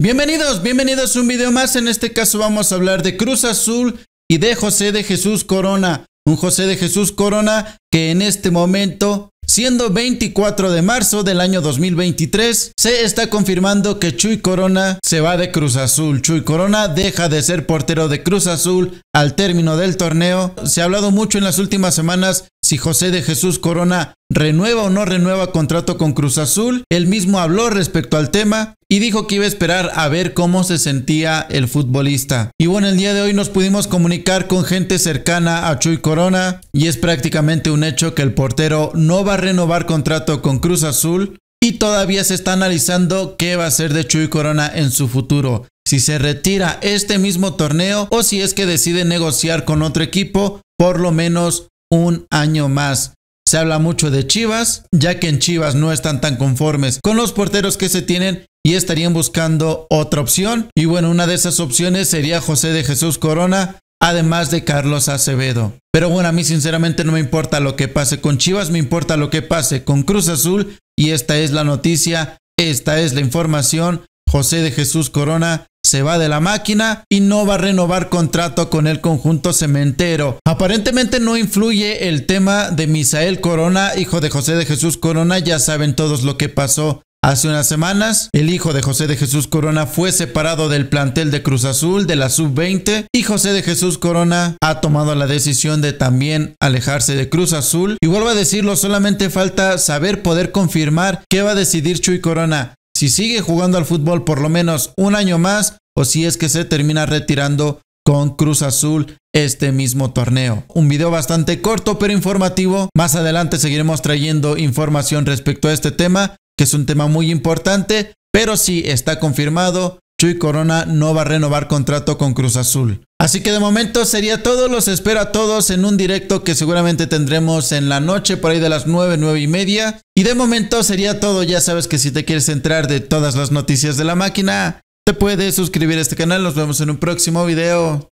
Bienvenidos, bienvenidos a un video más. En este caso vamos a hablar de Cruz Azul y de José de Jesús Corona. Un José de Jesús Corona que en este momento, siendo 24 de marzo del año 2023, se está confirmando que Chuy Corona se va de Cruz Azul. Chuy Corona deja de ser portero de Cruz Azul al término del torneo. Se ha hablado mucho en las últimas semanas si José de Jesús Corona renueva o no renueva contrato con Cruz Azul. Él mismo habló respecto al tema y dijo que iba a esperar a ver cómo se sentía el futbolista. Y bueno, el día de hoy nos pudimos comunicar con gente cercana a Chuy Corona y es prácticamente un hecho que el portero no va a renovar contrato con Cruz Azul y todavía se está analizando qué va a ser de Chuy Corona en su futuro. Si se retira este mismo torneo o si es que decide negociar con otro equipo por lo menos un año más. Se habla mucho de Chivas, ya que en Chivas no están tan conformes con los porteros que se tienen y estarían buscando otra opción. Y bueno, una de esas opciones sería José de Jesús Corona, además de Carlos Acevedo. Pero bueno, a mí sinceramente no me importa lo que pase con Chivas, me importa lo que pase con Cruz Azul y esta es la noticia, esta es la información. José de Jesús Corona se va de la máquina y no va a renovar contrato con el conjunto cementero. Aparentemente no influye el tema de Misael Corona, hijo de José de Jesús Corona, ya saben todos lo que pasó Hace unas semanas, el hijo de José de Jesús Corona fue separado del plantel de Cruz Azul de la sub-20 y José de Jesús Corona ha tomado la decisión de también alejarse de Cruz Azul. Y vuelvo a decirlo, solamente falta saber poder confirmar qué va a decidir Chuy Corona, si sigue jugando al fútbol por lo menos un año más o si es que se termina retirando con Cruz Azul este mismo torneo. Un video bastante corto pero informativo. Más adelante seguiremos trayendo información respecto a este tema que es un tema muy importante, pero sí está confirmado, Chuy Corona no va a renovar contrato con Cruz Azul. Así que de momento sería todo, los espero a todos en un directo que seguramente tendremos en la noche por ahí de las 9, 9 y media. Y de momento sería todo, ya sabes que si te quieres entrar de todas las noticias de la máquina, te puedes suscribir a este canal, nos vemos en un próximo video.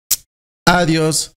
Adiós.